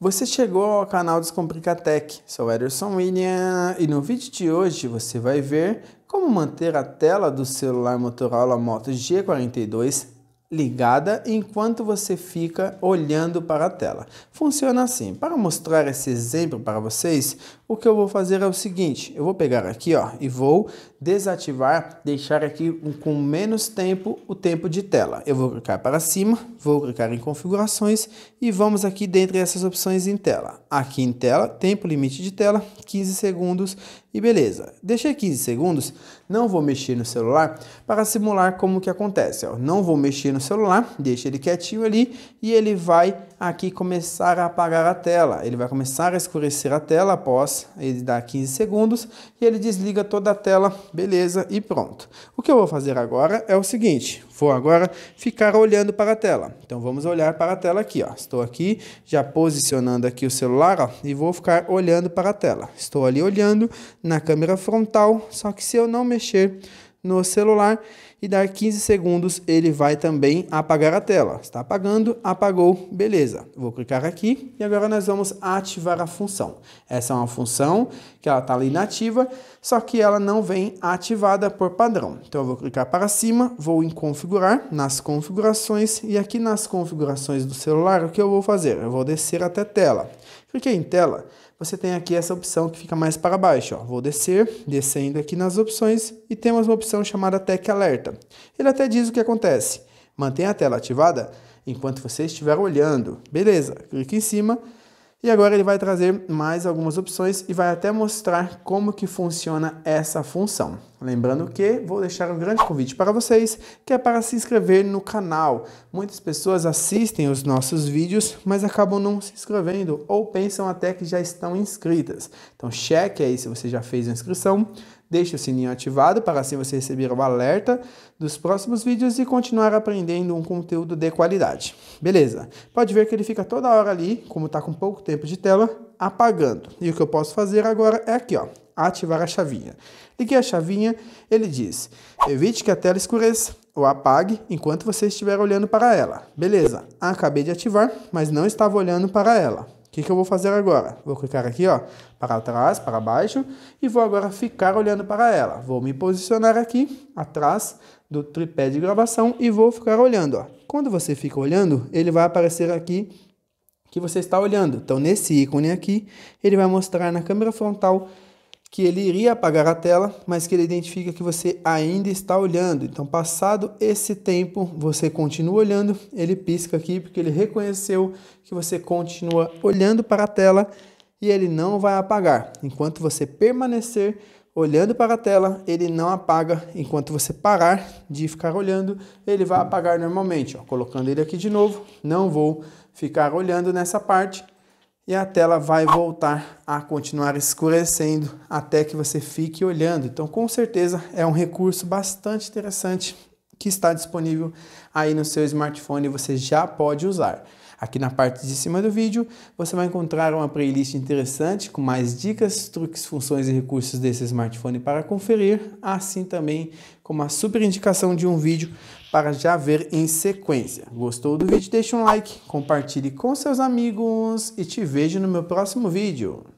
Você chegou ao canal Descomplica Tech, sou Ederson William e no vídeo de hoje você vai ver como manter a tela do celular Motorola Moto G42 ligada enquanto você fica olhando para a tela. Funciona assim. Para mostrar esse exemplo para vocês, o que eu vou fazer é o seguinte, eu vou pegar aqui ó, e vou desativar, deixar aqui com menos tempo o tempo de tela. Eu vou clicar para cima, vou clicar em configurações e vamos aqui dentro dessas opções em tela. Aqui em tela, tempo limite de tela, 15 segundos e beleza. Deixei 15 segundos, não vou mexer no celular para simular como que acontece. Ó. Não vou mexer no no celular, deixa ele quietinho ali e ele vai aqui começar a apagar a tela. Ele vai começar a escurecer a tela após ele dar 15 segundos e ele desliga toda a tela, beleza, e pronto. O que eu vou fazer agora é o seguinte, vou agora ficar olhando para a tela. Então vamos olhar para a tela aqui, ó. Estou aqui já posicionando aqui o celular, ó, e vou ficar olhando para a tela. Estou ali olhando na câmera frontal, só que se eu não mexer no celular, e dar 15 segundos ele vai também apagar a tela. Está apagando, apagou, beleza. Vou clicar aqui e agora nós vamos ativar a função. Essa é uma função que ela está ali inativa, só que ela não vem ativada por padrão. Então eu vou clicar para cima, vou em configurar, nas configurações e aqui nas configurações do celular o que eu vou fazer? Eu vou descer até tela. Cliquei em tela, você tem aqui essa opção que fica mais para baixo. Ó. Vou descer, descendo aqui nas opções e temos uma opção chamada Tech Alerta alerta. Ele até diz o que acontece. Mantenha a tela ativada enquanto você estiver olhando. Beleza, clique em cima e agora ele vai trazer mais algumas opções e vai até mostrar como que funciona essa função. Lembrando que vou deixar um grande convite para vocês, que é para se inscrever no canal. Muitas pessoas assistem os nossos vídeos, mas acabam não se inscrevendo ou pensam até que já estão inscritas. Então cheque aí se você já fez a inscrição, deixe o sininho ativado para assim você receber o alerta dos próximos vídeos e continuar aprendendo um conteúdo de qualidade. Beleza? Pode ver que ele fica toda hora ali, como está com pouco tempo de tela, apagando. E o que eu posso fazer agora é aqui, ó, ativar a chavinha. Liguei a chavinha, ele diz, evite que a tela escureça ou apague enquanto você estiver olhando para ela. Beleza, acabei de ativar, mas não estava olhando para ela. O que, que eu vou fazer agora? Vou clicar aqui, ó, para trás, para baixo, e vou agora ficar olhando para ela. Vou me posicionar aqui, atrás do tripé de gravação, e vou ficar olhando, ó. Quando você fica olhando, ele vai aparecer aqui que você está olhando. Então, nesse ícone aqui, ele vai mostrar na câmera frontal que ele iria apagar a tela, mas que ele identifica que você ainda está olhando. Então, passado esse tempo, você continua olhando, ele pisca aqui porque ele reconheceu que você continua olhando para a tela e ele não vai apagar. Enquanto você permanecer olhando para a tela, ele não apaga. Enquanto você parar de ficar olhando, ele vai apagar normalmente. Ó. Colocando ele aqui de novo, não vou ficar olhando nessa parte e a tela vai voltar a continuar escurecendo até que você fique olhando. Então, com certeza, é um recurso bastante interessante que está disponível aí no seu smartphone e você já pode usar. Aqui na parte de cima do vídeo você vai encontrar uma playlist interessante com mais dicas, truques, funções e recursos desse smartphone para conferir, assim também como a super indicação de um vídeo para já ver em sequência. Gostou do vídeo? Deixe um like, compartilhe com seus amigos e te vejo no meu próximo vídeo.